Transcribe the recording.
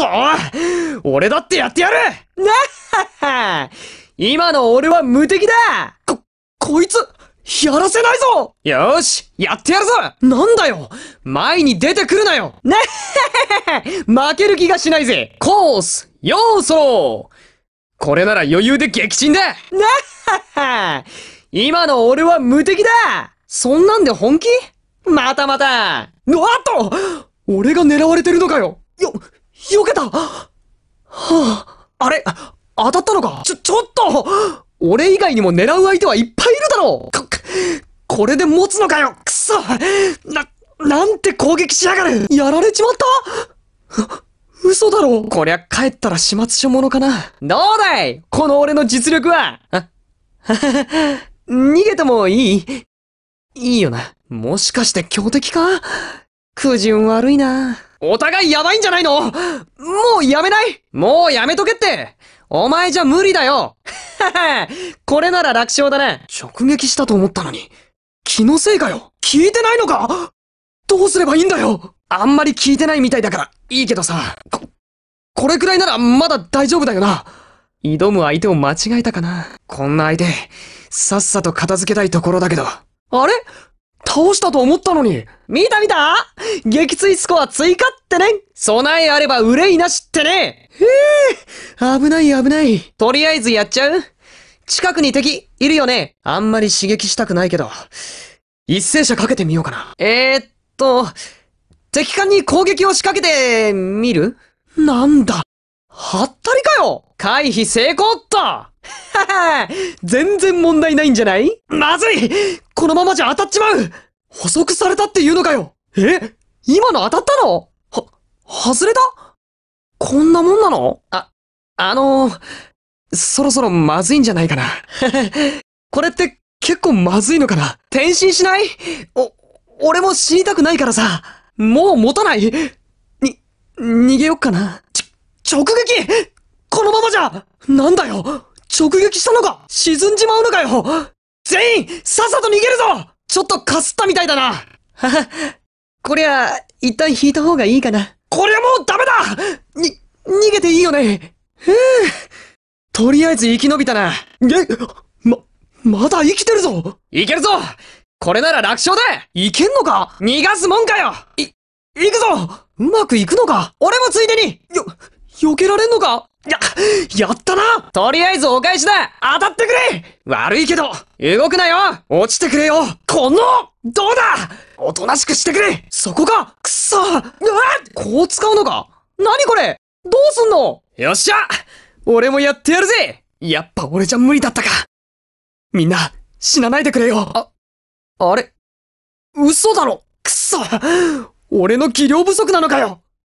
そう俺だってやってやるなはは今の俺は無敵だこ、こいつ、やらせないぞよし、やってやるぞなんだよ前に出てくるなよなはは負ける気がしないぜコース、要素これなら余裕で撃沈だなはは今の俺は無敵だそんなんで本気またまたのあと俺が狙われてるのかよよっ避けたはあ、あれ当たったのかちょ、ちょっと俺以外にも狙う相手はいっぱいいるだろこ、これで持つのかよくそな、なんて攻撃しやがるやられちまった嘘だろこりゃ帰ったら始末書ものかなどうだいこの俺の実力は 逃げてもいいいいよな。もしかして強敵か苦順悪いな。お互いやばいんじゃないのもうやめないもうやめとけってお前じゃ無理だよ これなら楽勝だね。直撃したと思ったのに、気のせいかよ聞いてないのかどうすればいいんだよあんまり聞いてないみたいだから、いいけどさ、こ、これくらいならまだ大丈夫だよな。挑む相手を間違えたかな。こんな相手、さっさと片付けたいところだけど。あれ倒したと思ったのに見た見た撃墜スコア追加ってね備えあれば憂いなしってねへえ危ない危ない。とりあえずやっちゃう近くに敵、いるよねあんまり刺激したくないけど。一斉射かけてみようかな。えー、っと、敵艦に攻撃を仕掛けて、みるなんだ。はったりかよ回避成功っと全然問題ないんじゃないまずいこのままじゃ当たっちまう捕捉されたっていうのかよえ今の当たったのは、外れたこんなもんなのあ、あのー、そろそろまずいんじゃないかな。これって結構まずいのかな転身しないお、俺も死にたくないからさ。もう持たないに、逃げよっかな。ち、直撃このままじゃなんだよ直撃したのか沈んじまうのかよ全員さっさと逃げるぞちょっとかすったみたいだな こりゃ、一旦引いた方がいいかな。こりゃもうダメだに、逃げていいよねふぅ。とりあえず生き延びたな。え、ま、まだ生きてるぞいけるぞこれなら楽勝だいけんのか逃がすもんかよい、行くぞうまくいくのか俺もついでによ、避けられんのかや、やったなとりあえずお返しだ当たってくれ悪いけど、動くなよ落ちてくれよこのどうだおとなしくしてくれそこかくそうわこう使うのか何これどうすんのよっしゃ俺もやってやるぜやっぱ俺じゃ無理だったかみんな、死なないでくれよあ、あれ嘘だろくそ俺の技量不足なのかよ